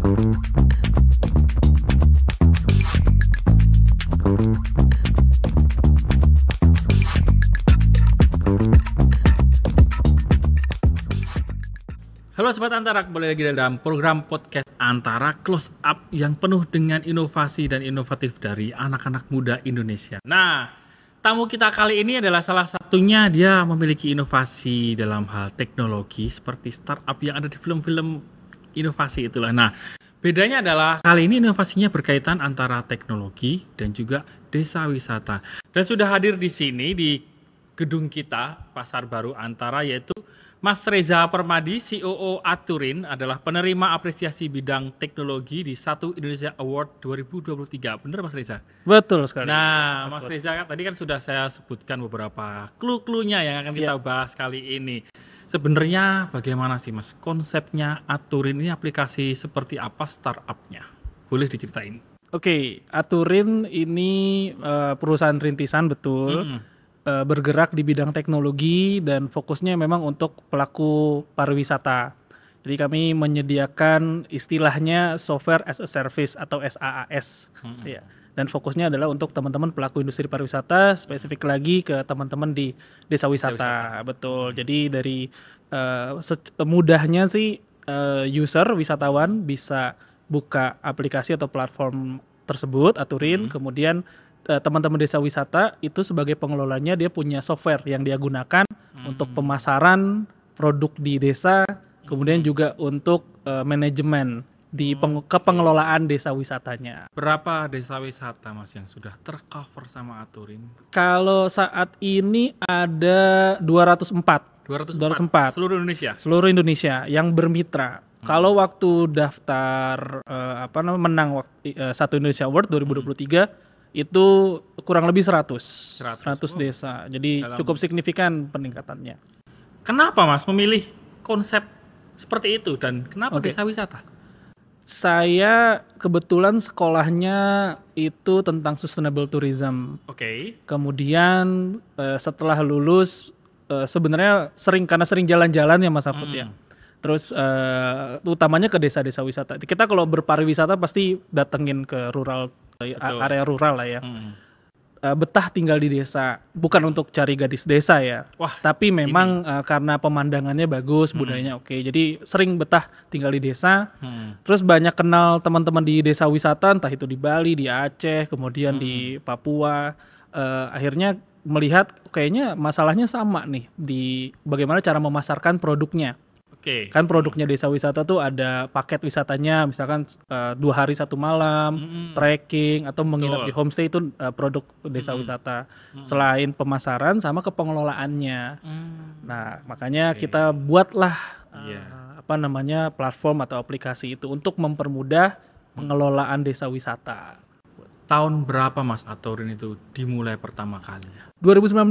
Halo Sobat Antara, boleh lagi dalam program podcast Antara Close Up yang penuh dengan inovasi dan inovatif dari anak-anak muda Indonesia. Nah, tamu kita kali ini adalah salah satunya dia memiliki inovasi dalam hal teknologi seperti startup yang ada di film-film inovasi itulah. Nah, bedanya adalah kali ini inovasinya berkaitan antara teknologi dan juga desa wisata. Dan sudah hadir di sini di gedung kita Pasar Baru Antara yaitu Mas Reza Permadi, COO Aturin adalah penerima apresiasi bidang teknologi di Satu Indonesia Award 2023. Benar Mas Reza? Betul sekali. Nah, Mas Reza kan tadi kan sudah saya sebutkan beberapa clue-cluenya yang akan kita yeah. bahas kali ini. Sebenarnya bagaimana sih Mas konsepnya Aturin ini aplikasi seperti apa startupnya? Boleh diceritain? Oke, okay, Aturin ini uh, perusahaan rintisan betul. Mm -hmm. bergerak di bidang teknologi dan fokusnya memang untuk pelaku pariwisata. Jadi kami menyediakan istilahnya software as a service atau SaaS. Mm -hmm. ya dan fokusnya adalah untuk teman-teman pelaku industri pariwisata spesifik lagi ke teman-teman di desa wisata. desa wisata betul jadi dari uh, mudahnya sih uh, user wisatawan bisa buka aplikasi atau platform tersebut aturin hmm. kemudian eh, teman-teman uh, desa wisata itu sebagai pengelolanya dia punya software yang dia gunakan hmm. untuk pemasaran produk di desa kemudian hmm. juga untuk uh, manajemen di peng okay. kepengelolaan desa wisatanya. Berapa desa wisata Mas yang sudah tercover sama Aturin? Kalau saat ini ada 204. 204. 204. Seluruh Indonesia. Seluruh Indonesia yang bermitra. Hmm. Kalau waktu daftar uh, apa namanya menang waktu uh, eh, Satu Indonesia Award 2023 hmm. itu kurang lebih 100. 100, 100 desa. Jadi Dalam... cukup signifikan peningkatannya. Kenapa Mas memilih konsep seperti itu dan kenapa okay. desa wisata? Saya kebetulan sekolahnya itu tentang sustainable tourism. Oke. Okay. Kemudian uh, setelah lulus uh, sebenarnya sering karena sering jalan-jalan ya Mas Aput ya. hmm. ya. Terus uh, utamanya ke desa-desa wisata. Kita kalau berpariwisata pasti datengin ke rural Betul. area rural lah ya. Hmm uh, betah tinggal di desa. Bukan untuk cari gadis desa ya. Wah, tapi memang uh, karena pemandangannya bagus, hmm. budayanya oke. Okay. Jadi sering betah tinggal di desa. Hmm. Terus banyak kenal teman-teman di desa wisata, entah itu di Bali, di Aceh, kemudian hmm. di Papua. Uh, akhirnya melihat kayaknya masalahnya sama nih di bagaimana cara memasarkan produknya. Oke. Okay. Kan produknya desa wisata tuh ada paket wisatanya, misalkan uh, dua hari satu malam, mm. trekking atau menginap Betul. di homestay itu uh, produk desa mm. wisata. Mm. Selain pemasaran sama kepengelolaannya. Mm. Nah makanya okay. kita buatlah uh, apa namanya platform atau aplikasi itu untuk mempermudah mm. pengelolaan desa wisata tahun berapa Mas Aturin itu dimulai pertama kalinya? 2019,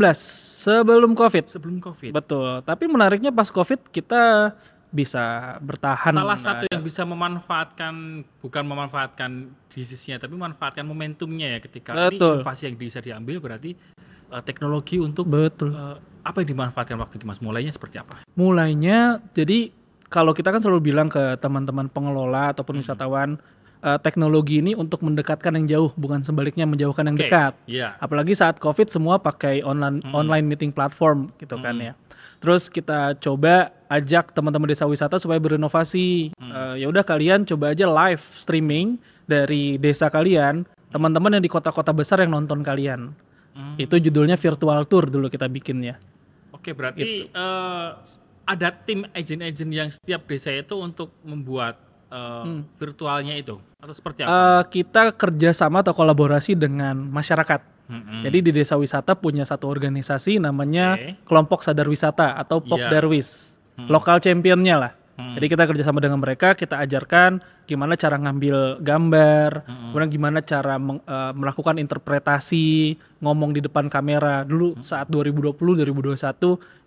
sebelum Covid. Sebelum Covid. Betul. Tapi menariknya pas Covid kita bisa bertahan. Salah satu yang bisa memanfaatkan bukan memanfaatkan di sisinya tapi memanfaatkan momentumnya ya ketika Betul. inovasi yang bisa diambil berarti uh, teknologi untuk Betul. Uh, apa yang dimanfaatkan waktu itu Mas? Mulainya seperti apa? Mulainya jadi kalau kita kan selalu bilang ke teman-teman pengelola ataupun hmm. wisatawan uh, teknologi ini untuk mendekatkan yang jauh, bukan sebaliknya menjauhkan yang okay. dekat. Yeah. Apalagi saat COVID semua pakai online mm. online meeting platform gitu mm. kan hmm. ya. Terus kita coba ajak teman-teman desa wisata supaya berinovasi. Mm. Uh, ya udah kalian coba aja live streaming dari desa kalian, teman-teman yang di kota-kota besar yang nonton kalian. Mm. Itu judulnya virtual tour dulu kita bikinnya. Oke, okay, berarti gitu. uh, ada tim agent-agent yang setiap desa itu untuk membuat uh, hmm. virtualnya itu atau seperti apa? Uh, kita kerjasama atau kolaborasi dengan masyarakat. Hmm hmm Jadi di desa wisata punya satu organisasi namanya okay. kelompok sadar wisata atau Pok yeah. Darwis, hmm lokal championnya lah. Hmm. Jadi kita kerjasama dengan mereka, kita ajarkan gimana cara ngambil gambar, hmm. kemudian gimana cara meng, uh, melakukan interpretasi, ngomong di depan kamera. Dulu hmm. saat 2020 2021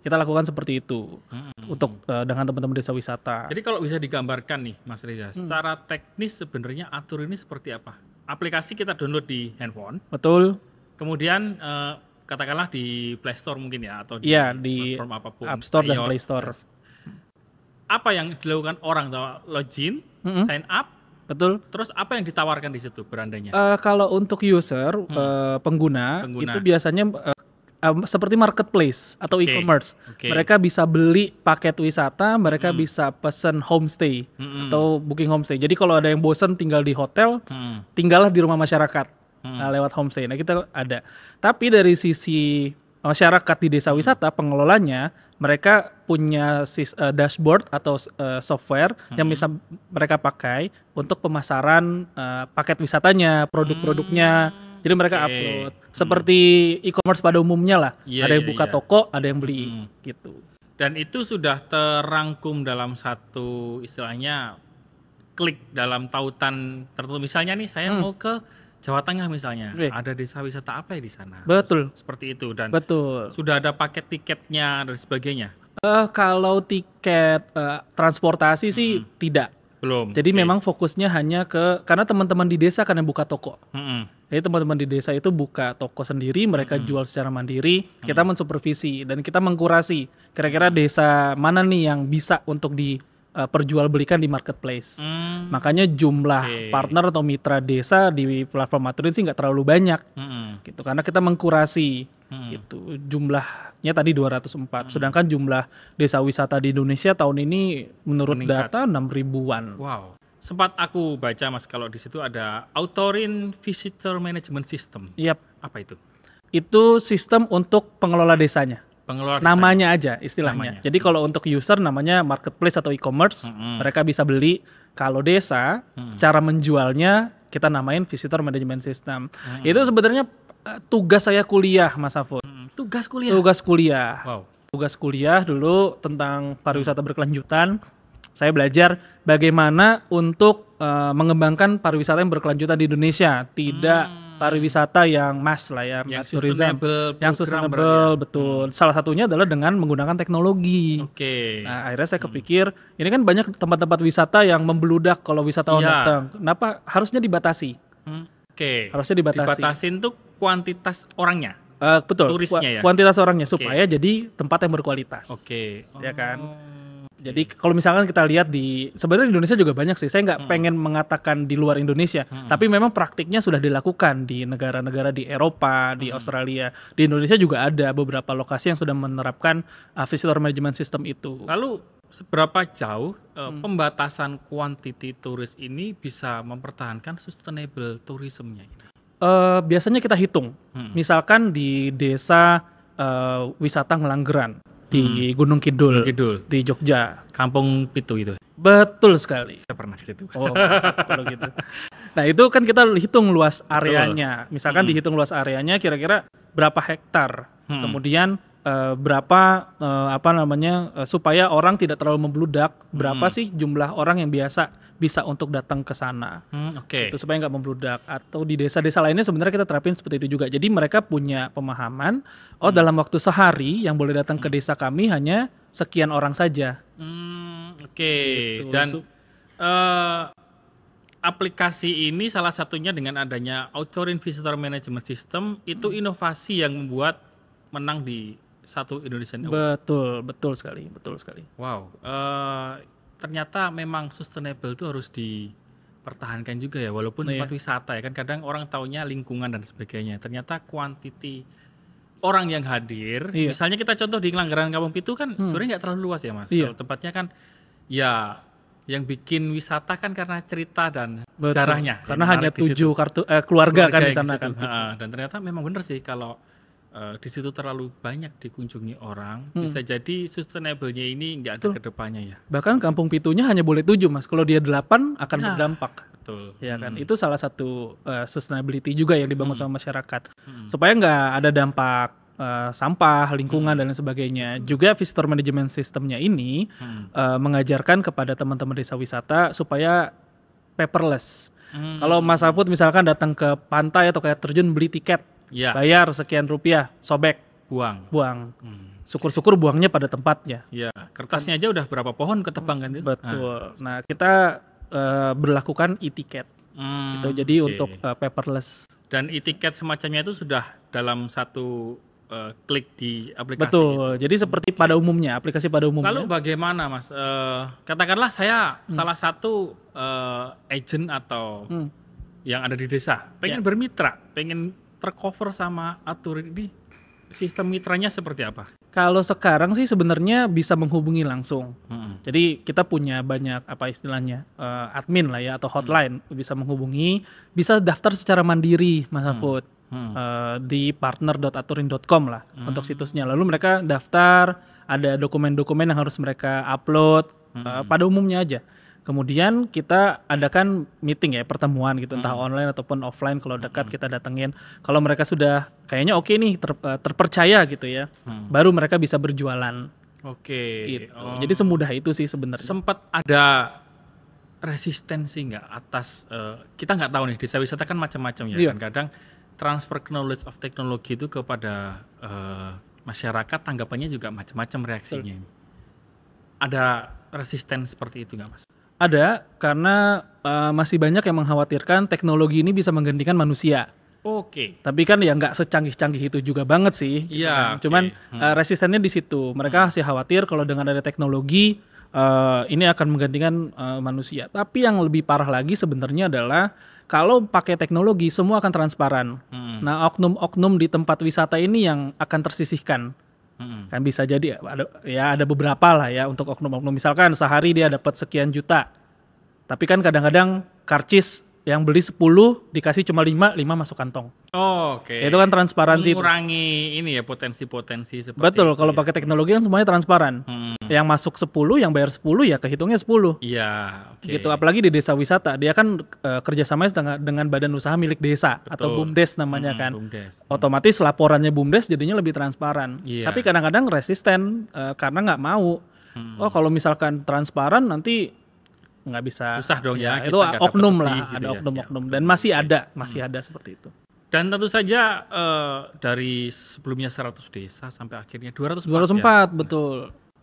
kita lakukan seperti itu hmm. untuk uh, dengan teman-teman desa wisata. Jadi kalau bisa digambarkan nih Mas Reza, hmm. secara teknis sebenarnya atur ini seperti apa? Aplikasi kita download di handphone. Betul. Kemudian uh, katakanlah di Play Store mungkin ya atau di, ya, di platform apapun. App Store iOS, dan Play Store apa yang dilakukan orang tahu login, mm-hmm. sign up, betul. Terus apa yang ditawarkan di situ berandanya? Uh, kalau untuk user hmm. uh, pengguna, pengguna itu biasanya uh, um, seperti marketplace atau okay. e-commerce. Okay. Mereka bisa beli paket wisata, mereka mm. bisa pesen homestay -mm. atau booking homestay. Jadi kalau ada yang bosen tinggal di hotel, mm. tinggallah di rumah masyarakat mm. uh, lewat homestay. Nah kita ada. Tapi dari sisi masyarakat di desa wisata, pengelolanya mereka punya sis, uh, dashboard atau uh, software hmm. yang bisa mereka pakai untuk pemasaran uh, paket wisatanya, produk-produknya. Hmm. Jadi mereka okay. upload mm. seperti hmm. e-commerce pada umumnya lah. Yeah, ada yang iya, buka yeah. toko, ada yang beli hmm. gitu. Dan itu sudah terangkum dalam satu istilahnya klik dalam tautan tertentu. Misalnya nih saya hmm. mau ke Jawa Tengah misalnya, ada desa wisata apa ya di sana? Betul. Seperti itu dan betul. Sudah ada paket tiketnya dan sebagainya. Uh, kalau tiket uh, transportasi mm -hmm. sih tidak. Belum. Jadi okay. memang fokusnya hanya ke karena teman-teman di desa karena buka toko. Mm -hmm. Jadi teman-teman di desa itu buka toko sendiri, mereka hmm. jual secara mandiri, hmm. kita mensupervisi dan kita mengkurasi kira-kira desa mana nih yang bisa untuk di uh, perjualbelikan di marketplace. Hmm. Makanya jumlah okay. partner atau mitra desa di platform Maturin sih nggak terlalu banyak. Hmm. Gitu karena kita mengkurasi hmm. gitu. Jumlahnya tadi 204. Hmm. Sedangkan jumlah desa wisata di Indonesia tahun ini menurut Meningkat. data 6 ribuan. Wow. Sempat aku baca Mas kalau di situ ada Autorin Visitor Management System. Yap. Apa itu? Itu sistem untuk pengelola desanya desain. namanya aja istilahnya. Namanya. Jadi kalau untuk user namanya marketplace atau e-commerce, mm -hmm. mereka bisa beli. Kalau desa, mm -hmm. cara menjualnya kita namain visitor management system. Mm -hmm. Itu sebenarnya eh, tugas saya kuliah, Mas Afud. Mm -hmm. Tugas kuliah. Tugas kuliah. Wow. Tugas kuliah dulu tentang pariwisata mm. berkelanjutan. Saya belajar bagaimana untuk uh, mengembangkan pariwisata yang berkelanjutan di Indonesia, tidak mm -hmm pariwisata yang mas lah ya, yang mass tourism, yang ya. sustainable ya. betul. Hmm. Salah satunya adalah dengan menggunakan teknologi. Oke. Okay. Nah, akhirnya saya hmm. kepikir hmm. ini kan banyak tempat-tempat wisata yang membeludak kalau wisatawan ya. datang. Kenapa harusnya dibatasi? Hmm. Oke. Okay. Harusnya dibatasi. Dibatasin tuh kuantitas orangnya. Uh, betul. Turisnya ya. Kuantitas orangnya supaya jadi tempat yang berkualitas. Oke. Okay. Oh. Ya kan? Oh. Jadi kalau misalkan kita lihat di sebenarnya di Indonesia juga banyak sih. Saya nggak hmm. pengen mengatakan di luar Indonesia, hmm. tapi memang praktiknya sudah dilakukan di negara-negara di Eropa, di hmm. Australia, di Indonesia juga ada beberapa lokasi yang sudah menerapkan uh, visitor management system itu. Lalu seberapa jauh uh, hmm. pembatasan kuantiti turis ini bisa mempertahankan sustainable tourismnya? Uh, biasanya kita hitung, hmm. misalkan di desa uh, wisata Ngelanggeran di hmm. Gunung Kidul, Kidul di Jogja, Kampung Pitu itu. Betul sekali. Saya pernah ke situ. Oh, kalau gitu. Nah, itu kan kita hitung luas areanya. Betul. Misalkan hmm. dihitung luas areanya kira-kira berapa hektar. Hmm. Kemudian uh, berapa uh, apa namanya uh, supaya orang tidak terlalu membludak, berapa hmm. sih jumlah orang yang biasa bisa untuk datang ke sana. Hmm, Oke. Okay. Itu supaya nggak membludak. Atau di desa-desa lainnya sebenarnya kita terapin seperti itu juga. Jadi mereka punya pemahaman, oh hmm. dalam waktu sehari yang boleh datang hmm. ke desa kami hanya sekian orang saja. Hmm, Oke. Okay. Gitu. Dan so, uh, eh, aplikasi ini salah satunya dengan adanya outsourcing visitor management system itu hmm. inovasi yang membuat menang di satu Indonesia. Award. Betul, betul sekali, betul sekali. Wow, uh, ternyata memang sustainable itu harus dipertahankan juga ya walaupun nah, tempat iya. wisata ya kan kadang orang taunya lingkungan dan sebagainya ternyata quantity orang yang hadir iya. misalnya kita contoh di Langgaran Kampung Pitu kan hmm. sebenarnya nggak terlalu luas ya mas iya. tempatnya kan ya yang bikin wisata kan karena cerita dan Betul. sejarahnya karena hanya tujuh kartu eh, keluarga, keluarga kan di sana kan ha, dan ternyata memang benar sih kalau uh, di situ terlalu banyak dikunjungi orang, hmm. bisa jadi sustainable-nya ini nggak ada kedepannya ya. Bahkan kampung pitunya hanya boleh tujuh mas, kalau dia delapan akan nah, berdampak. Betul. Ya kan, hmm. itu salah satu uh, sustainability juga yang dibangun hmm. sama masyarakat, hmm. supaya nggak ada dampak uh, sampah, lingkungan hmm. dan sebagainya. Hmm. Juga visitor management sistemnya ini hmm. uh, mengajarkan kepada teman-teman desa wisata supaya paperless. Hmm. Kalau Mas aput misalkan datang ke pantai atau kayak terjun beli tiket ya. bayar sekian rupiah, sobek, buang. Buang. Hmm. Syukur-syukur buangnya pada tempatnya. Ya, kertasnya aja udah berapa pohon ketebang kan? Betul. Ah. Nah, kita uh, berlakukan etiket. Hmm, itu jadi okay. untuk uh, paperless. Dan etiket semacamnya itu sudah dalam satu uh, klik di aplikasi. Betul. Itu. Jadi seperti okay. pada umumnya, aplikasi pada umumnya. Lalu bagaimana, Mas? Uh, katakanlah saya hmm. salah satu uh, agent atau hmm. yang ada di desa, pengen ya. bermitra, pengen tercover sama atur ini sistem mitranya seperti apa? Kalau sekarang sih sebenarnya bisa menghubungi langsung. Hmm. Jadi kita punya banyak apa istilahnya uh, admin lah ya atau hotline hmm. bisa menghubungi, bisa daftar secara mandiri Mas Hafud. Hmm. Hmm. Uh, eh, di partner.aturin.com lah hmm. untuk situsnya. Lalu mereka daftar, ada dokumen-dokumen yang harus mereka upload hmm. uh, pada umumnya aja. Kemudian kita adakan meeting ya, pertemuan gitu, entah hmm. online ataupun offline. Kalau dekat hmm. kita datengin. Kalau mereka sudah kayaknya oke okay nih, ter, eh, terpercaya gitu ya, hmm. baru mereka bisa berjualan. Oke. Okay. Gitu. Oh. Jadi semudah itu sih sebenarnya. Sempat ada resistensi nggak atas uh, kita nggak tahu nih desa wisata kan macam-macam ya iya. kan kadang transfer knowledge of teknologi itu kepada uh, masyarakat tanggapannya juga macam-macam reaksinya. Betul. Ada resisten seperti itu nggak mas? Ada, karena uh, masih banyak yang mengkhawatirkan teknologi ini bisa menggantikan manusia. Oke. Okay. Tapi kan ya nggak secanggih-canggih itu juga banget sih. Gitu iya. Yeah, kan. Cuman hmm. uh, resistennya di situ. Mereka hmm. masih khawatir kalau dengan ada teknologi uh, ini akan menggantikan uh, manusia. Tapi yang lebih parah lagi sebenarnya adalah kalau pakai teknologi semua akan transparan. Hmm. Nah, oknum-oknum di tempat wisata ini yang akan tersisihkan. Hmm. Kan bisa jadi ada ya ada beberapa lah ya untuk oknum-oknum misalkan sehari dia dapat sekian juta. Tapi kan kadang-kadang karcis yang beli 10 dikasih cuma 5, 5 masuk kantong. Oh, oke. Okay. Itu kan transparansi. Mengurangi ini ya potensi-potensi seperti Betul, kalau ya. pakai teknologi kan semuanya transparan. Hmm. Yang masuk 10, yang bayar 10 ya kehitungnya 10. Iya, yeah, Okay. Gitu apalagi di desa wisata, dia kan uh, eh, kerjasamanya dengan, dengan badan usaha milik desa Betul. atau BUMDes namanya hmm, kan. BUMDes. Hmm. Otomatis laporannya BUMDes jadinya lebih transparan. Yeah. Tapi kadang-kadang resisten uh, karena nggak mau. Hmm. Oh, kalau misalkan transparan nanti nggak bisa susah dong ya, ya itu oknum lah gitu ada ya. oknum-oknum ya. Oknum. dan masih ada hmm. masih ada seperti itu dan tentu saja uh, dari sebelumnya 100 desa sampai akhirnya 204 204 ya. betul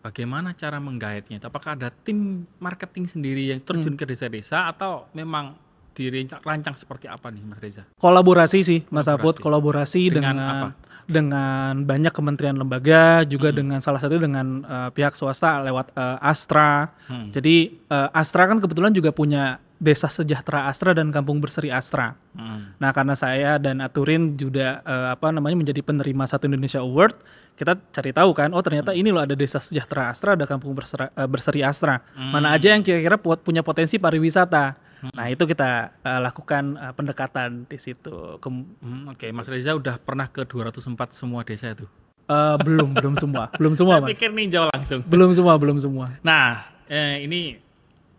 bagaimana cara menggaitnya apakah ada tim marketing sendiri yang terjun hmm. ke desa-desa atau memang dirancang seperti apa nih Mas Reza? Kolaborasi sih Mas Aput, kolaborasi dengan dengan, apa? dengan banyak kementerian lembaga juga hmm. dengan salah satu dengan uh, pihak swasta lewat uh, Astra. Hmm. Jadi uh, Astra kan kebetulan juga punya Desa Sejahtera Astra dan Kampung Berseri Astra. Hmm. Nah, karena saya dan Aturin juga uh, apa namanya menjadi penerima satu Indonesia Award, kita cari tahu kan, oh ternyata hmm. ini loh ada Desa Sejahtera Astra, ada Kampung Berseri, uh, Berseri Astra. Hmm. Mana aja yang kira-kira punya potensi pariwisata. Hmm. Nah itu kita uh, lakukan uh, pendekatan di situ. hmm, Oke, okay. Mas Reza udah pernah ke 204 semua desa itu? Uh, belum, belum semua, belum semua. Saya mas. pikir ninjau langsung. Belum semua, belum semua. Nah eh, ini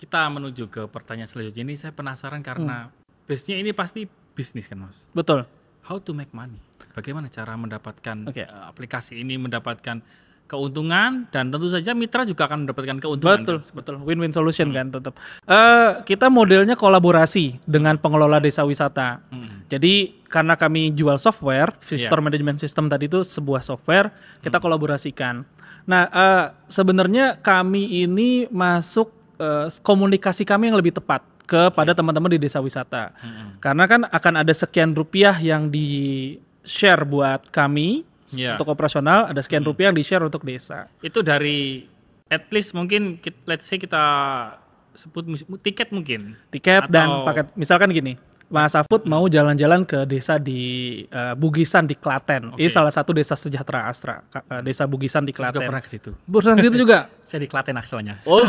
kita menuju ke pertanyaan selanjutnya. Ini saya penasaran karena hmm. bisnisnya ini pasti bisnis kan Mas? Betul. How to make money? Bagaimana cara mendapatkan okay. uh, aplikasi ini mendapatkan keuntungan dan tentu saja mitra juga akan mendapatkan keuntungan. Betul, kan? betul. Win-win solution hmm. kan tetap. Uh, kita modelnya kolaborasi dengan pengelola desa wisata. Hmm. Jadi karena kami jual software, visitor iya. yeah. management system tadi itu sebuah software, kita hmm. kolaborasikan. Nah, uh, sebenarnya kami ini masuk uh, komunikasi kami yang lebih tepat kepada teman-teman di desa wisata. Hmm. Karena kan akan ada sekian rupiah yang di share buat kami yeah. untuk operasional ada sekian hmm. rupiah yang di share untuk desa itu dari at least mungkin let's say kita sebut tiket mungkin tiket atau... dan paket misalkan gini Mas Afud hmm. mau jalan-jalan ke desa di uh, Bugisan di Klaten. Okay. Ini salah satu desa sejahtera Astra, uh, desa Bugisan di Klaten. Saya pernah ke situ. Pernah ke situ juga? Saya di Klaten asalnya. Oh.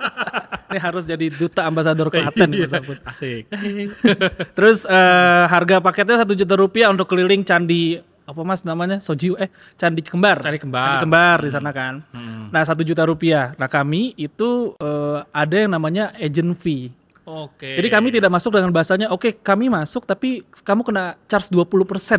Ini harus jadi duta ambasador Klaten iya. Mas Afud. Asik. Terus uh, harga paketnya satu juta rupiah untuk keliling candi apa mas namanya Soji eh Candi Kembar. Candi Kembar. Candi Kembar hmm. di sana kan. Hmm. Nah satu juta rupiah. Nah kami itu uh, ada yang namanya agent fee. Oke. Okay. Jadi kami tidak masuk dengan bahasanya, oke okay, kami masuk tapi kamu kena charge 20%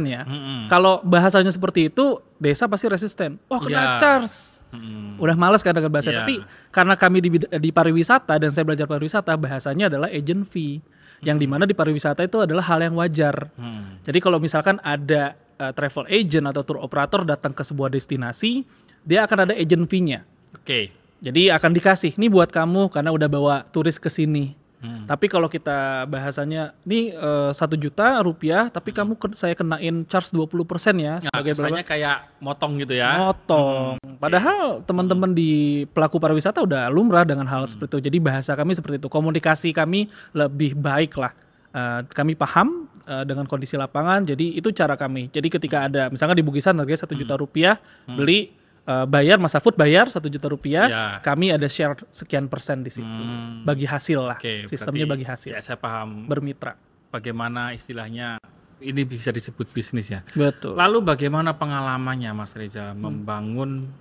ya. Mm -hmm. Kalau bahasanya seperti itu, desa pasti resisten. Oh kena yeah. charge. Mm -hmm. Udah males kan dengan bahasa. Yeah. Tapi karena kami di, di pariwisata dan saya belajar pariwisata, bahasanya adalah agent fee yang dimana di pariwisata itu adalah hal yang wajar. Hmm. Jadi kalau misalkan ada uh, travel agent atau tour operator datang ke sebuah destinasi, dia akan ada agent fee-nya. Oke. Okay. Jadi akan dikasih, ini buat kamu karena udah bawa turis ke sini. Hmm. Tapi kalau kita bahasanya ini eh, satu uh, juta rupiah, tapi hmm. kamu ke, saya kenain charge 20 persen ya. Nah, Sebagai nah, kayak motong gitu ya. Motong. Hmm. Padahal okay. teman-teman di pelaku pariwisata udah lumrah dengan hal hmm. seperti itu. Jadi bahasa kami seperti itu. Komunikasi kami lebih baik lah. Uh, kami paham uh, dengan kondisi lapangan. Jadi itu cara kami. Jadi ketika ada misalnya di Bugisan harganya satu juta hmm. rupiah, hmm. beli uh, bayar masa Food bayar satu juta rupiah, ya. kami ada share sekian persen di situ hmm. bagi hasil lah. Okay, Sistemnya bagi hasil. Ya saya paham. Bermitra. Bagaimana istilahnya ini bisa disebut bisnis ya. Betul. Lalu bagaimana pengalamannya Mas Reza hmm. membangun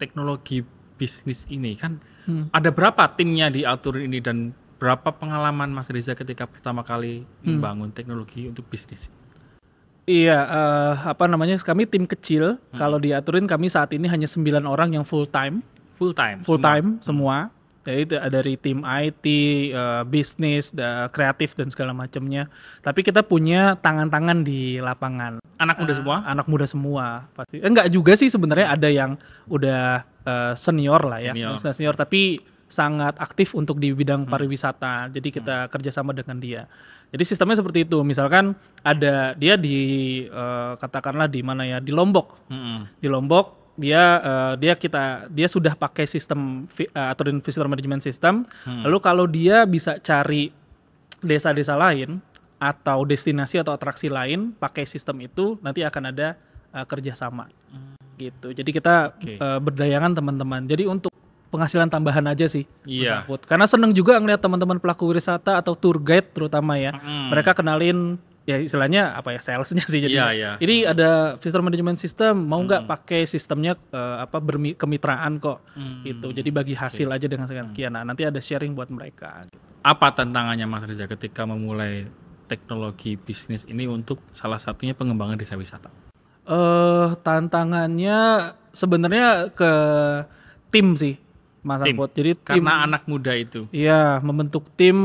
teknologi bisnis ini kan hmm. ada berapa timnya di Altur ini dan berapa pengalaman Mas Reza ketika pertama kali hmm. membangun teknologi untuk bisnis? Iya, uh, apa namanya? Kami tim kecil. Hmm. Kalau diaturin kami saat ini hanya 9 orang yang full time. Full time. Full time hmm. semua. Hmm. Jadi dari tim IT, uh, eh, bisnis, kreatif dan segala macamnya. Tapi kita punya tangan-tangan di lapangan. Anak muda uh, semua? Anak muda semua pasti. Eh, enggak juga sih sebenarnya ada yang udah uh, senior lah ya, senior. senior tapi sangat aktif untuk di bidang hmm. pariwisata. Jadi kita hmm. kerjasama dengan dia. Jadi sistemnya seperti itu. Misalkan ada dia di uh, katakanlah di mana ya di Lombok, hmm. di Lombok dia uh, dia kita dia sudah pakai sistem uh, aturan visitor management system. Hmm. Lalu kalau dia bisa cari desa-desa lain atau destinasi atau atraksi lain pakai sistem itu nanti akan ada uh, kerjasama hmm. gitu. Jadi kita okay. uh, berdayangan teman-teman. Jadi untuk penghasilan tambahan aja sih. Iya. Yeah. Karena seneng juga ngeliat teman-teman pelaku wisata atau tour guide terutama ya. Mm. Mereka kenalin ya istilahnya apa ya salesnya sih iya, iya. jadi. Iya, yeah, yeah. Ini ada visitor management system, mau nggak mm. pakai sistemnya uh, apa bermi kemitraan kok mm. itu. Jadi bagi hasil okay. aja dengan sekian-sekian. Mm. Nah, nanti ada sharing buat mereka gitu. Apa tantangannya Mas Reza ketika memulai teknologi bisnis ini untuk salah satunya pengembangan desa wisata? Eh uh, tantangannya sebenarnya ke tim sih Mas tim. pot. Jadi karena anak muda itu. Iya, membentuk tim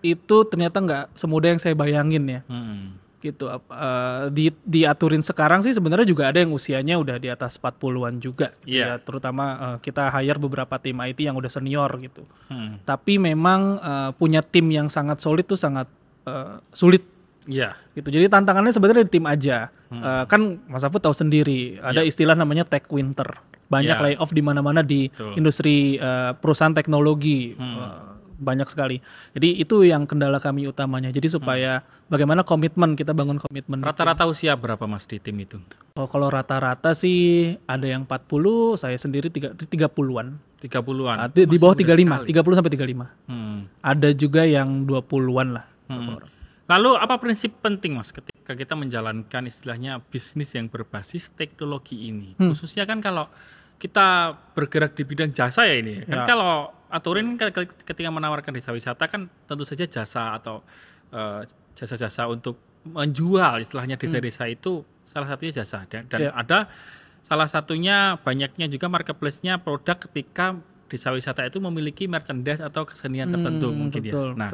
itu ternyata nggak semudah yang saya bayangin ya. Hmm. Gitu uh, di diaturin sekarang sih sebenarnya juga ada yang usianya udah di atas 40-an juga gitu yeah. ya, terutama uh, kita hire beberapa tim IT yang udah senior gitu. Hmm. Tapi memang uh, punya tim yang sangat solid tuh sangat uh, sulit Iya. Yeah. Gitu. Jadi tantangannya sebenarnya di tim aja. Hmm. Uh, kan Mas Afu tahu sendiri ada iya. istilah namanya tech winter. Banyak yeah. layoff di mana-mana di Betul. industri uh, perusahaan teknologi. Hmm. Uh, banyak sekali. Jadi itu yang kendala kami utamanya. Jadi supaya hmm. bagaimana komitmen kita bangun komitmen. Rata-rata usia berapa Mas di tim itu? Oh, kalau rata-rata sih ada yang 40, saya sendiri tiga 30-an. 30-an. Ah, di, di bawah 35, sekali. 30 sampai 35. Hmm. Ada juga yang 20-an lah. Hmm. Lalu apa prinsip penting Mas ketika kita menjalankan istilahnya bisnis yang berbasis teknologi ini? Hmm. Khususnya kan kalau kita bergerak di bidang jasa ya ini. Kan ya. Kan kalau aturin ketika menawarkan desa wisata kan tentu saja jasa atau jasa eh, jasa-jasa untuk menjual istilahnya hmm. desa-desa hmm. itu salah satunya jasa dan, dan ya. ada salah satunya banyaknya juga marketplace-nya produk ketika desa wisata itu memiliki merchandise atau kesenian hmm, tertentu mungkin ya. betul, ya. Nah,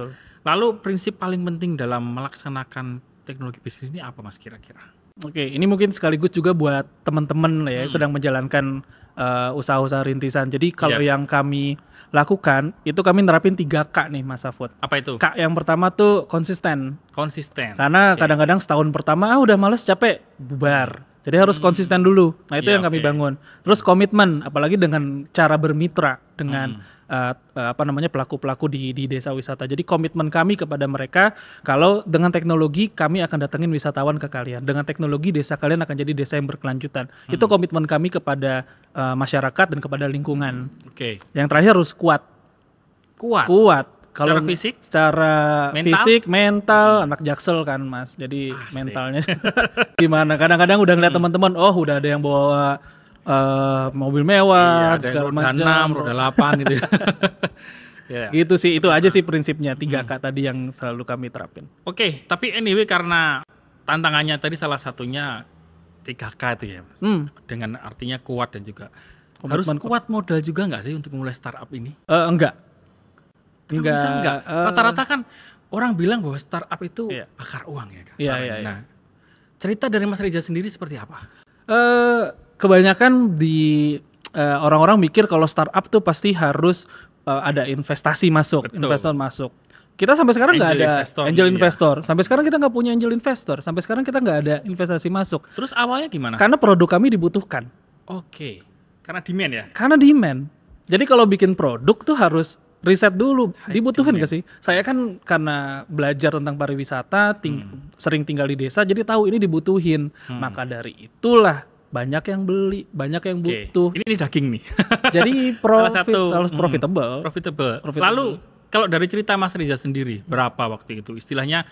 lalu prinsip paling penting dalam melaksanakan teknologi bisnis ini apa Mas kira-kira? Oke, ini mungkin sekaligus juga buat teman-teman ya hmm. sedang menjalankan uh, usaha-usaha rintisan. Jadi kalau yeah. yang kami lakukan itu kami nerapin 3K nih Mas Afud. Apa itu? K yang pertama tuh konsisten. Konsisten. Karena okay. kadang-kadang setahun pertama ah udah males capek bubar. Jadi harus hmm. konsisten dulu. Nah itu ya, yang kami bangun. Terus komitmen, apalagi dengan cara bermitra dengan hmm. Eh, eh, apa namanya pelaku-pelaku di di desa wisata. Jadi komitmen kami kepada mereka kalau dengan teknologi kami akan datengin wisatawan ke kalian. Dengan teknologi desa kalian akan jadi desa yang berkelanjutan. Hmm. Itu komitmen kami kepada uh, masyarakat dan kepada lingkungan. Oke. Okay. Yang terakhir harus kuat. Kuat. Kuat kalau secara fisik, secara mental? fisik, mental, anak jaksel kan mas. Jadi Asik. mentalnya gimana? Kadang-kadang udah ngeliat hmm. teman-teman, oh udah ada yang bawa uh, mobil mewah, iya, segala macam, roda roda delapan gitu. Yeah. Iya. Gitu sih, itu aja nah. sih prinsipnya tiga hmm. k kak tadi yang selalu kami terapin. Oke, okay, tapi anyway karena tantangannya tadi salah satunya tiga k itu ya. Mas. Hmm. Dengan artinya kuat dan juga Komitmen harus kuat, modal juga nggak sih untuk mulai startup ini? Uh, enggak enggak, bisa enggak? Eh. Rata-rata kan orang bilang bahwa startup itu iya. bakar uang ya kan. Iya, nah, iya, iya, nah, cerita dari Mas Reza sendiri seperti apa? Uh, kebanyakan di eh, orang-orang uh, mikir kalau startup tuh pasti harus uh, ada investasi masuk, Betul. investor masuk. Kita sampai sekarang nggak ada investor, angel iya. investor. Sampai sekarang kita nggak punya angel investor. Sampai sekarang kita nggak ada investasi masuk. Terus awalnya gimana? Karena produk kami dibutuhkan. Oke. Okay. Karena demand ya? Karena demand. Jadi kalau bikin produk tuh harus riset dulu dibutuhin gak ya? sih saya kan karena belajar tentang pariwisata ting hmm. sering tinggal di desa jadi tahu ini dibutuhin hmm. maka dari itulah banyak yang beli, banyak yang butuh. Okay. Ini, ini daging nih. Jadi profit, Salah satu, harus hmm. profitable. Hmm, profitable. profitable. Lalu kalau dari cerita Mas Riza sendiri, berapa waktu itu? Istilahnya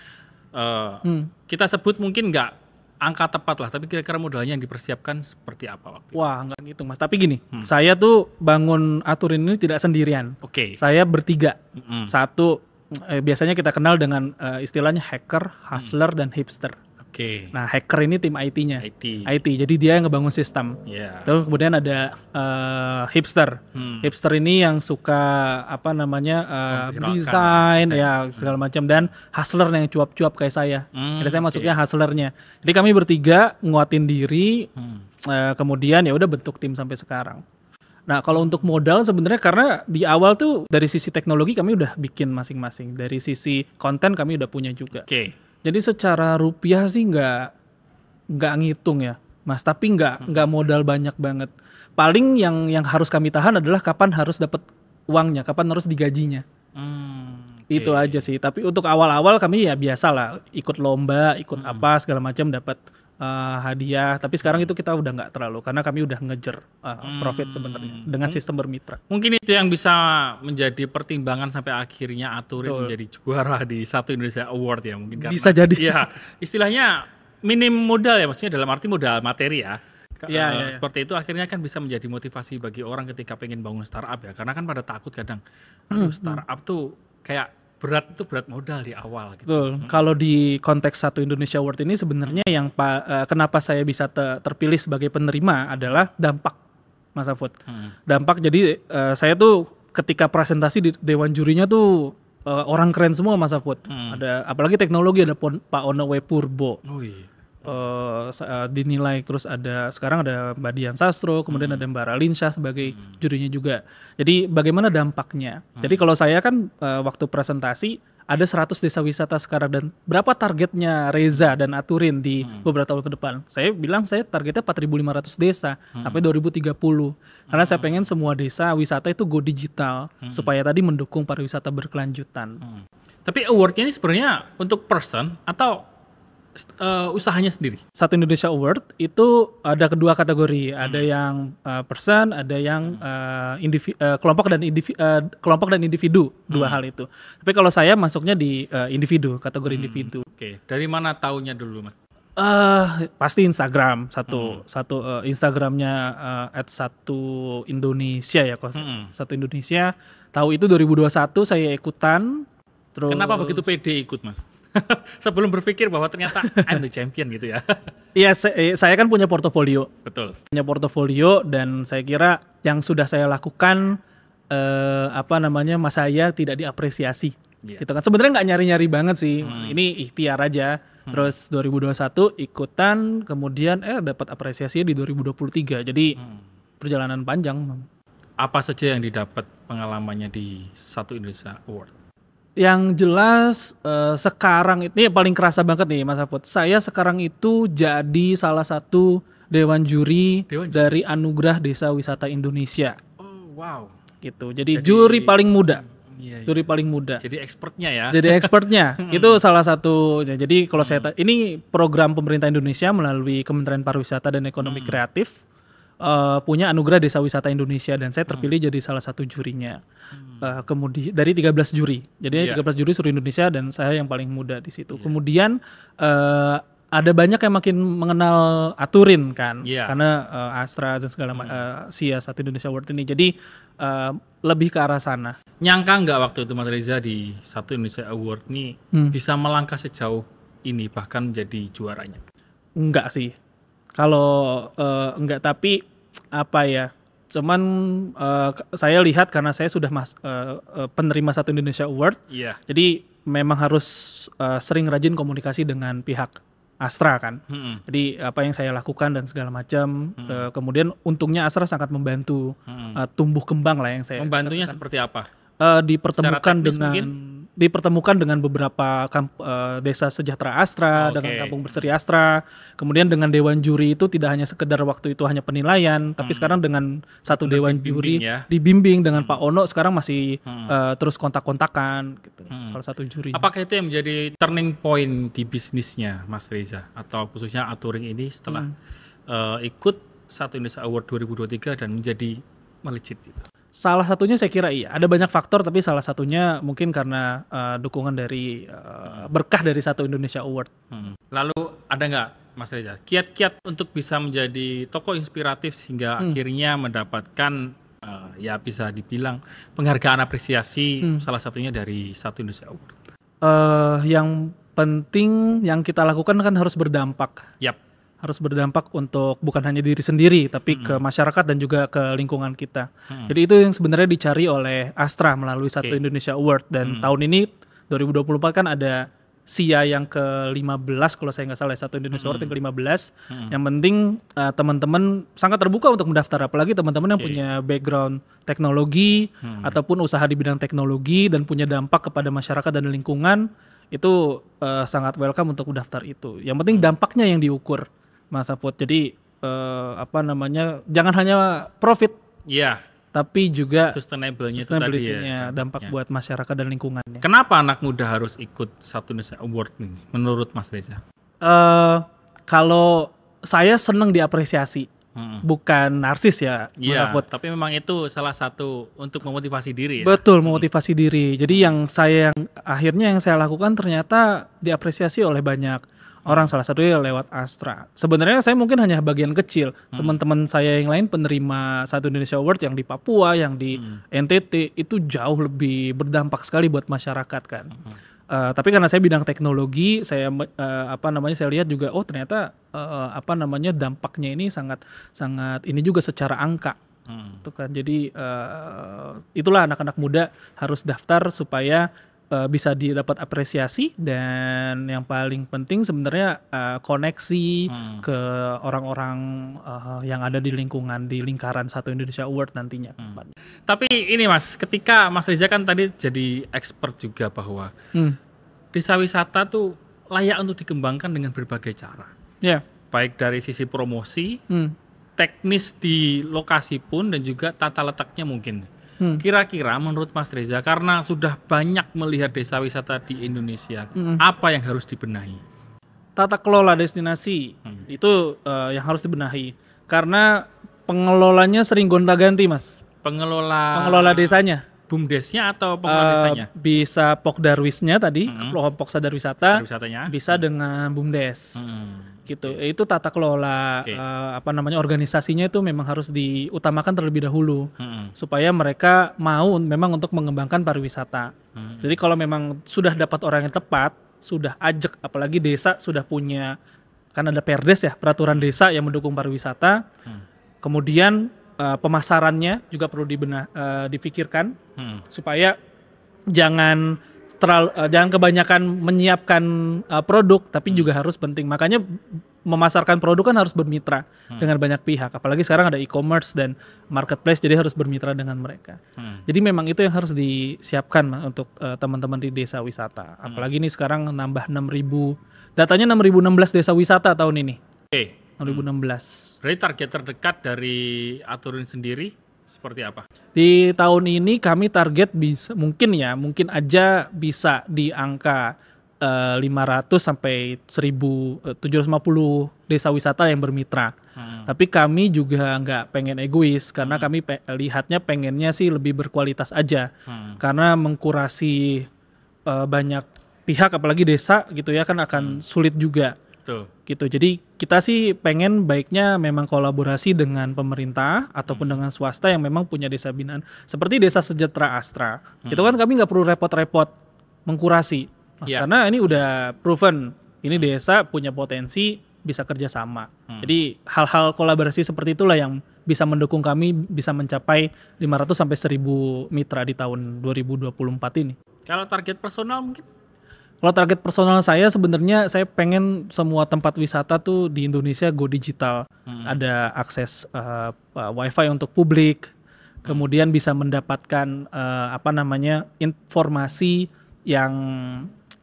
uh, hmm. kita sebut mungkin nggak angka tepat lah, tapi kira-kira modalnya yang dipersiapkan seperti apa waktu Wah, nggak gitu mas. Tapi gini, hmm. saya tuh bangun atur ini tidak sendirian. Oke. Okay. Saya bertiga. Hmm. Satu, eh, biasanya kita kenal dengan eh, istilahnya hacker, hustler, hmm. dan hipster. Oke. Okay. Nah, hacker ini tim IT-nya. IT. IT. Jadi dia yang ngebangun sistem. Yeah. Terus kemudian ada uh, hipster. Hmm. Hipster ini yang suka apa namanya uh, desain ya segala hmm. macam dan hustler yang cuap-cuap kayak saya. Hmm, Jadi saya okay. masuknya hustlernya. Jadi kami bertiga nguatin diri. Hmm. Uh, kemudian ya udah bentuk tim sampai sekarang. Nah, kalau untuk modal sebenarnya karena di awal tuh dari sisi teknologi kami udah bikin masing-masing. Dari sisi konten kami udah punya juga. Oke. Okay jadi secara rupiah sih nggak nggak ngitung ya, Mas. Tapi nggak hmm. nggak modal banyak banget. Paling yang yang harus kami tahan adalah kapan harus dapat uangnya, kapan harus digajinya. Hmm, okay. Itu aja sih. Tapi untuk awal-awal kami ya biasa lah, ikut lomba, ikut hmm. apa segala macam dapat uh, hadiah tapi sekarang hmm. itu kita udah nggak terlalu karena kami udah ngejer uh, eh, hmm. profit sebenarnya dengan sistem bermitra mungkin itu yang bisa menjadi pertimbangan sampai akhirnya aturin Betul. menjadi juara di satu Indonesia Award ya mungkin karena, bisa jadi ya istilahnya minim modal ya maksudnya dalam arti modal materi ya ya, ya, ya. seperti itu akhirnya kan bisa menjadi motivasi bagi orang ketika pengen bangun startup ya karena kan pada takut kadang hmm, hmm, startup hmm. tuh kayak berat itu berat modal di awal gitu. Betul. Hmm. Kalau di konteks satu Indonesia Award ini sebenarnya hmm. yang pa, uh, kenapa saya bisa te, terpilih sebagai penerima adalah dampak Mas Afud. Hmm. Dampak jadi uh, saya tuh ketika presentasi di dewan jurinya tuh uh, orang keren semua Mas Afud. Hmm. Ada apalagi teknologi ada Pak Ono Wepurbo. Oh iya uh, dinilai terus ada sekarang ada Mbak Dian Sastro kemudian hmm. ada Mbak Ralinsya sebagai hmm. jurinya juga jadi bagaimana dampaknya hmm. jadi kalau saya kan uh, waktu presentasi ada 100 desa wisata sekarang dan berapa targetnya Reza dan Aturin di hmm. beberapa tahun ke depan? Saya bilang saya targetnya 4.500 desa hmm. sampai 2030. Karena saya hmm. pengen semua desa wisata itu go digital hmm. supaya tadi mendukung pariwisata berkelanjutan. Hmm. Tapi awardnya ini sebenarnya untuk person atau uh, usahanya sendiri. Satu Indonesia Award itu ada kedua kategori, hmm. ada yang uh, person, ada yang uh, indivi, uh, kelompok dan indivi, uh, kelompok dan individu, dua hmm. hal itu. Tapi kalau saya masuknya di uh, individu, kategori hmm. individu. Oke, okay. dari mana taunya dulu, Mas? Uh, pasti Instagram satu hmm. satu uh, Instagramnya uh, at satu Indonesia ya kok hmm. satu Indonesia tahu itu 2021 saya ikutan terus kenapa begitu pede ikut mas sebelum berpikir bahwa ternyata I'm the champion gitu ya. Iya, eh, saya, kan punya portofolio. Betul. Punya portofolio dan saya kira yang sudah saya lakukan eh, apa namanya mas saya tidak diapresiasi. Yeah. Gitu kan. Sebenarnya nggak nyari-nyari banget sih. Hmm. Ini ikhtiar aja. Hmm. Terus 2021 ikutan, kemudian eh dapat apresiasi di 2023. Jadi hmm. perjalanan panjang. Apa saja yang didapat pengalamannya di satu Indonesia Award? yang jelas uh, sekarang ini paling kerasa banget nih Mas Aput. Saya sekarang itu jadi salah satu dewan juri, dewan juri. dari Anugerah Desa Wisata Indonesia. Oh, wow. Gitu. Jadi, jadi juri paling muda. Hmm, iya, iya. Juri paling muda. Jadi expertnya ya. Jadi expertnya. Hmm. itu salah satu. Ya, jadi kalau hmm. saya ini program pemerintah Indonesia melalui Kementerian Pariwisata dan Ekonomi hmm. Kreatif uh, punya anugerah Desa Wisata Indonesia dan saya hmm. terpilih hmm. jadi salah satu jurinya. Hmm. Uh, eh, kemudian dari 13 juri. Jadi yeah. Iya. 13 juri seluruh Indonesia dan saya yang paling muda di situ. Yeah. Kemudian uh, ada banyak yang makin mengenal Aturin kan yeah. karena uh, Astra dan segala hmm. uh, SIA satu Indonesia Award ini. Jadi uh, lebih ke arah sana. Nyangka nggak waktu itu Mas Reza di satu Indonesia Award ini hmm. bisa melangkah sejauh ini bahkan menjadi juaranya? Enggak sih. Kalau uh, enggak tapi apa ya cuman uh, saya lihat karena saya sudah mas, uh, uh, penerima satu Indonesia Award yeah. jadi memang harus uh, sering rajin komunikasi dengan pihak Astra kan hmm. jadi apa yang saya lakukan dan segala macam hmm. uh, kemudian untungnya Astra sangat membantu hmm. uh, tumbuh kembang lah yang saya membantunya katakan. seperti apa uh, dipertemukan dengan mungkin? dipertemukan dengan beberapa kamp, uh, desa sejahtera Astra okay. Oh, dengan kampung berseri Astra kemudian dengan dewan juri itu tidak hanya sekedar waktu itu hanya penilaian hmm. tapi sekarang dengan satu Udah dewan juri ya. dibimbing dengan hmm. Pak Ono sekarang masih hmm. uh, terus kontak-kontakan gitu hmm. salah satu juri apakah itu yang menjadi turning point di bisnisnya Mas Reza atau khususnya aturing ini setelah hmm. uh, ikut satu Indonesia Award 2023 dan menjadi melejit gitu Salah satunya saya kira iya. Ada banyak faktor tapi salah satunya mungkin karena uh, dukungan dari uh, berkah dari satu Indonesia Award. Hmm. Lalu ada nggak Mas Reza kiat-kiat untuk bisa menjadi tokoh inspiratif sehingga hmm. akhirnya mendapatkan uh, ya bisa dibilang penghargaan apresiasi hmm. salah satunya dari satu Indonesia Award. Uh, yang penting yang kita lakukan kan harus berdampak. Yap harus berdampak untuk bukan hanya diri sendiri tapi hmm. ke masyarakat dan juga ke lingkungan kita. Hmm. Jadi itu yang sebenarnya dicari oleh Astra melalui okay. Satu Indonesia Award dan hmm. tahun ini 2024 kan ada SIA yang ke-15 kalau saya nggak salah satu Indonesia hmm. Award yang ke-15. Hmm. Yang penting uh, teman-teman sangat terbuka untuk mendaftar apalagi teman-teman yang okay. punya background teknologi hmm. ataupun usaha di bidang teknologi dan punya dampak kepada masyarakat dan lingkungan itu uh, sangat welcome untuk mendaftar itu. Yang penting dampaknya yang diukur masa food Jadi uh, apa namanya? Jangan hanya profit. Iya. Yeah. Tapi juga sustainable-nya itu tadi ya. Kan. dampak ya. buat masyarakat dan lingkungannya. Kenapa anak muda harus ikut satu Indonesia Award ini menurut Mas Reza? Uh, kalau saya senang diapresiasi. Hmm. Bukan narsis ya, Iya. Tapi memang itu salah satu untuk memotivasi diri. Ya? Betul, memotivasi hmm. diri. Jadi yang saya yang akhirnya yang saya lakukan ternyata diapresiasi oleh banyak orang salah satunya lewat Astra. Sebenarnya saya mungkin hanya bagian kecil. Hmm. Teman-teman saya yang lain penerima satu Indonesia Award yang di Papua, yang di hmm. NTT itu jauh lebih berdampak sekali buat masyarakat kan. Hmm. Uh, tapi karena saya bidang teknologi, saya uh, apa namanya saya lihat juga oh ternyata uh, apa namanya dampaknya ini sangat sangat ini juga secara angka. Hmm. Itu kan jadi uh, itulah anak-anak muda harus daftar supaya uh, bisa didapat apresiasi dan yang paling penting sebenarnya uh, koneksi hmm. ke orang-orang uh, yang ada di lingkungan di lingkaran satu Indonesia Award nantinya. Hmm. Tapi ini Mas, ketika Mas Riza kan tadi jadi expert juga bahwa hmm. desa wisata tuh layak untuk dikembangkan dengan berbagai cara. Ya. Yeah. Baik dari sisi promosi, hmm. teknis di lokasi pun dan juga tata letaknya mungkin kira hmm. Kira-kira menurut Mas Reza karena sudah banyak melihat desa wisata di Indonesia, hmm. apa yang harus dibenahi? Tata kelola destinasi hmm. itu uh, yang harus dibenahi karena pengelolanya sering gonta-ganti, Mas. Pengelola pengelola desanya bumdesnya atau pengelola eh, Uh, bisa pokdarwisnya tadi, hmm. kelompok sadar wisata, bisa hmm. dengan bumdes. Hmm. Gitu. Okay. Itu tata kelola okay. uh, eh, apa namanya organisasinya itu memang harus diutamakan terlebih dahulu hmm. supaya mereka mau memang untuk mengembangkan pariwisata. Hmm. Jadi kalau memang sudah dapat orang yang tepat, sudah ajak apalagi desa sudah punya kan ada perdes ya peraturan desa yang mendukung pariwisata. Hmm. Kemudian uh, pemasarannya juga perlu dibenah uh, eh, difikirkan hmm. supaya jangan terlalu uh, jangan kebanyakan menyiapkan uh, produk tapi hmm. juga harus penting makanya memasarkan produk kan harus bermitra hmm. dengan banyak pihak apalagi sekarang ada e-commerce dan marketplace jadi harus bermitra dengan mereka hmm. jadi memang itu yang harus disiapkan untuk teman teman-teman di desa wisata hmm. apalagi ini sekarang nambah 6000 datanya 6016 desa wisata tahun ini okay. 2016. Berarti target terdekat dari aturin sendiri seperti apa? Di tahun ini kami target bisa mungkin ya, mungkin aja bisa di angka uh, eh, 500 sampai 1750 eh, desa wisata yang bermitra. Hmm. Tapi kami juga nggak pengen egois karena hmm. kami pe lihatnya pengennya sih lebih berkualitas aja. Hmm. Karena mengkurasi uh, banyak pihak apalagi desa gitu ya kan akan hmm. sulit juga. Betul. Gitu. Jadi kita sih pengen baiknya memang kolaborasi dengan pemerintah ataupun hmm. dengan swasta yang memang punya desa binaan seperti Desa Sejahtera Astra. Hmm. Itu kan kami nggak perlu repot-repot mengkurasi. Mas, iya. Karena ini udah proven ini hmm. desa punya potensi bisa kerjasama. Hmm. Jadi hal-hal kolaborasi seperti itulah yang bisa mendukung kami bisa mencapai 500 sampai 1000 mitra di tahun 2024 ini. Kalau target personal mungkin kalau target personal saya sebenarnya saya pengen semua tempat wisata tuh di Indonesia go digital, hmm. ada akses uh, wifi untuk publik, hmm. kemudian bisa mendapatkan uh, apa namanya informasi yang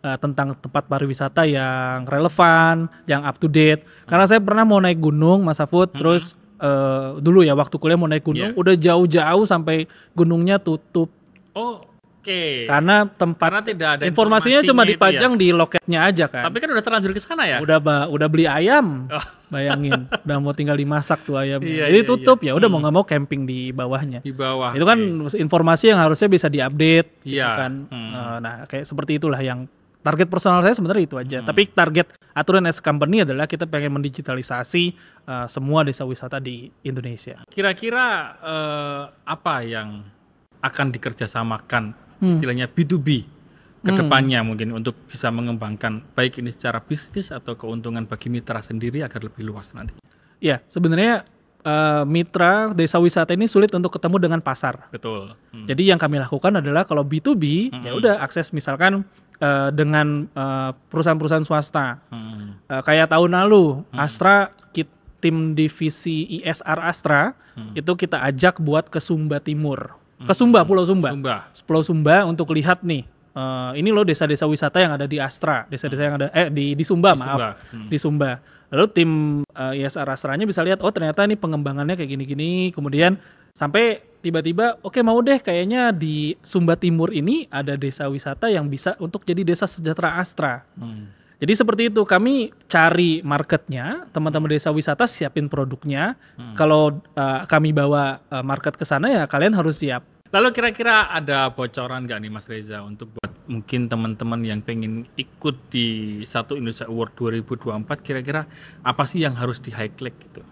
uh, tentang tempat pariwisata yang relevan, yang up to date. Hmm. Karena saya pernah mau naik gunung, Mas Afud, -hmm. terus uh, dulu ya waktu kuliah mau naik gunung, yeah. udah jauh-jauh sampai gunungnya tutup. Oh. Oke. Karena tempat Karena tidak ada informasinya cuma dipajang ya? di loketnya aja kan. Tapi kan udah terlanjur ke sana ya. Udah ba, udah beli ayam. Oh. Bayangin, udah mau tinggal dimasak tuh ayamnya. Iya, Jadi iya, iya. tutup iya. ya udah hmm. mau nggak mau camping di bawahnya. Di bawah. Itu kan okay. informasi yang harusnya bisa diupdate gitu iya. gitu kan. Hmm. Eh, nah, kayak seperti itulah yang target personal saya sebenarnya itu aja. Hmm. Tapi target aturan as company adalah kita pengen mendigitalisasi uh, semua desa wisata di Indonesia. Kira-kira uh, apa yang akan dikerjasamakan hmm. istilahnya B2B kedepannya hmm. mungkin untuk bisa mengembangkan baik ini secara bisnis atau keuntungan bagi mitra sendiri agar lebih luas nanti. Ya, sebenarnya uh, mitra desa wisata ini sulit untuk ketemu dengan pasar. Betul. Hmm. Jadi yang kami lakukan adalah kalau B2B hmm. ya udah akses misalkan uh, dengan eh, perusahaan-perusahaan swasta. Hmm. Uh, kayak tahun lalu hmm. Astra kit, tim divisi ISR Astra hmm. itu kita ajak buat ke Sumba Timur ke Sumba, Pulau Sumba. Sumba. Pulau Sumba untuk lihat nih. Uh, ini loh desa-desa wisata yang ada di Astra, desa-desa yang ada eh di di Sumba, di maaf. Hmm. Di Sumba. Lalu tim uh, eh, ISR Astranya bisa lihat oh ternyata ini pengembangannya kayak gini-gini, kemudian sampai tiba-tiba oke okay, mau deh kayaknya di Sumba Timur ini ada desa wisata yang bisa untuk jadi desa sejahtera Astra. Hmm. Jadi seperti itu kami cari marketnya, teman-teman desa wisata siapin produknya. Hmm. Kalau uh, kami bawa uh, market ke sana ya kalian harus siap. Lalu kira-kira ada bocoran nggak nih Mas Reza untuk buat mungkin teman-teman yang pengen ikut di satu Indonesia Award 2024 kira-kira apa sih yang harus di highlight gitu?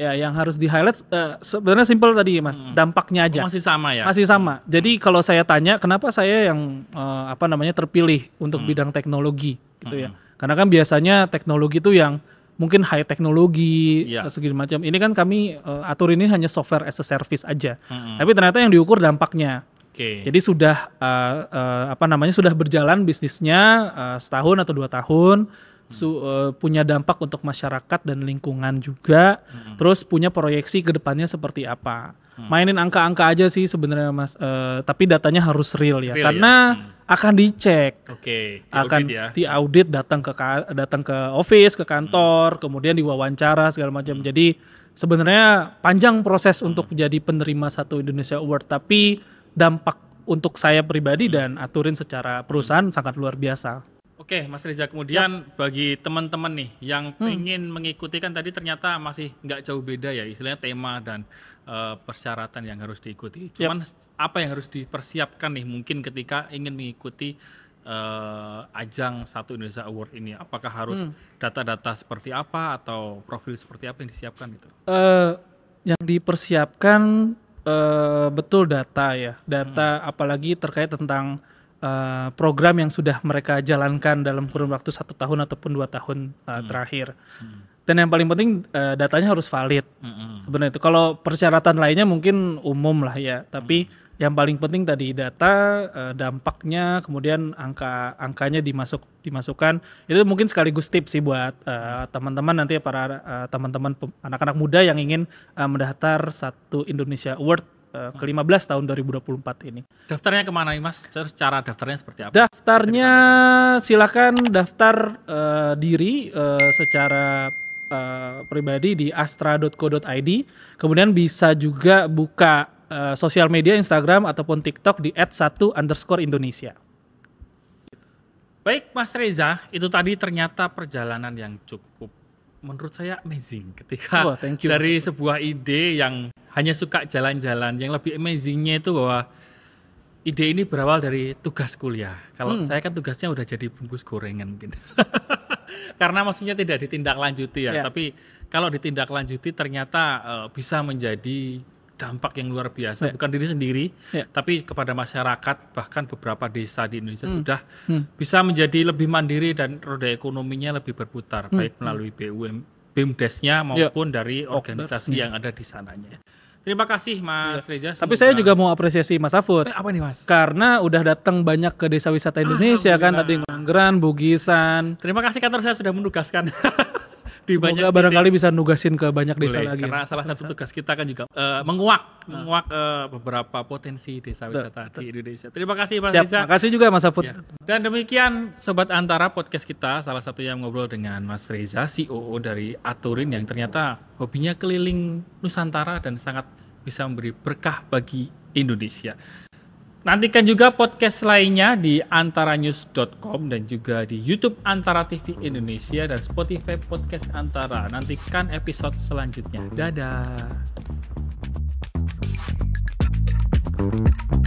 Ya, yang harus di highlight uh, eh, sebenarnya simple tadi Mas, hmm. dampaknya aja. Oh, masih sama ya. Masih sama. Hmm. Jadi kalau saya tanya kenapa saya yang uh, apa namanya terpilih untuk hmm. bidang teknologi? gitu hmm. ya. Karena kan biasanya teknologi itu yang mungkin high teknologi yeah. segala macam. Ini kan kami uh, atur ini hanya software as a service aja. Hmm. Tapi ternyata yang diukur dampaknya. Okay. Jadi sudah uh, uh, apa namanya sudah berjalan bisnisnya uh, setahun atau dua tahun, mm. su, uh, punya dampak untuk masyarakat dan lingkungan juga. Hmm. Terus punya proyeksi ke depannya seperti apa. Hmm. Mainin angka-angka aja sih sebenarnya mas. Uh, tapi datanya harus real ya, real, ya. karena ya? Hmm akan dicek. Oke. Okay, akan ya. audit datang ke datang ke office, ke kantor, hmm. kemudian diwawancara segala macam. Hmm. Jadi sebenarnya panjang proses hmm. untuk menjadi penerima satu Indonesia Award, tapi dampak untuk saya pribadi hmm. dan aturin secara perusahaan hmm. sangat luar biasa. Oke, Mas Reza. Kemudian ya. bagi teman-teman nih yang hmm. ingin mengikuti kan tadi ternyata masih nggak jauh beda ya istilahnya tema dan Eh, persyaratan yang harus diikuti. Cuman yep. apa yang harus dipersiapkan nih mungkin ketika ingin mengikuti uh, ajang satu Indonesia Award ini? Apakah harus hmm. data-data hmm. seperti apa atau profil seperti apa yang disiapkan itu? Uh, eh, yang dipersiapkan uh, betul data ya, data hmm. apalagi terkait tentang Uh, program yang sudah mereka jalankan dalam kurun waktu satu tahun ataupun dua tahun uh, hmm. terakhir. Hmm dan yang paling penting uh, datanya harus valid mm-hmm. sebenarnya itu kalau persyaratan lainnya mungkin umum lah ya tapi mm-hmm. yang paling penting tadi data uh, dampaknya kemudian angka angkanya dimasuk dimasukkan itu mungkin sekaligus tips sih buat teman eh, teman-teman nanti ya, para teman teman-teman anak-anak muda yang ingin uh, mendaftar satu Indonesia Award mm. ke-15 tahun 2024 ini. Daftarnya kemana Mas? cara daftarnya seperti apa? Daftarnya silakan daftar uh, diri uh, secara uh, pribadi di astra.co.id. Kemudian bisa juga buka uh, sosial media Instagram ataupun TikTok di @1 Indonesia. Baik Mas Reza, itu tadi ternyata perjalanan yang cukup menurut saya amazing ketika oh, thank you. dari sebuah ide yang hanya suka jalan-jalan, yang lebih amazingnya itu bahwa ide ini berawal dari tugas kuliah. Kalau hmm. saya kan tugasnya udah jadi bungkus gorengan gitu. karena maksudnya tidak ditindaklanjuti ya, ya. tapi kalau ditindaklanjuti ternyata uh, bisa menjadi dampak yang luar biasa ya. bukan diri sendiri ya. tapi kepada masyarakat bahkan beberapa desa di Indonesia hmm. sudah hmm. bisa menjadi lebih mandiri dan roda ekonominya lebih berputar hmm. baik melalui BUM BUMDes-nya ya. maupun ya. dari organisasi ya. yang ada di sananya. Terima kasih Mas iya. Reza. Semoga. Tapi saya juga mau apresiasi Mas Afud. Eh, apa nih Mas? Karena udah datang banyak ke desa wisata ah, Indonesia kan tadi Manggeran, Bugisan. Terima kasih kantor saya sudah menugaskan. di banyak barangkali titik. bisa nugasin ke banyak desa Boleh, lagi. Karena ya. salah satu tugas kita kan juga uh, menguak nah. menguak uh, beberapa potensi desa wisata Tuh. di Indonesia. Terima kasih Mas Siap, Riza. Terima kasih juga Mas Afud. Ya. Dan demikian sobat antara podcast kita salah satu yang ngobrol dengan Mas Reza CEO dari Aturin yang ternyata hobinya keliling Nusantara dan sangat bisa memberi berkah bagi Indonesia. Nantikan juga podcast lainnya di antaranews.com dan juga di YouTube Antara TV Indonesia dan Spotify Podcast Antara. Nantikan episode selanjutnya. Dadah.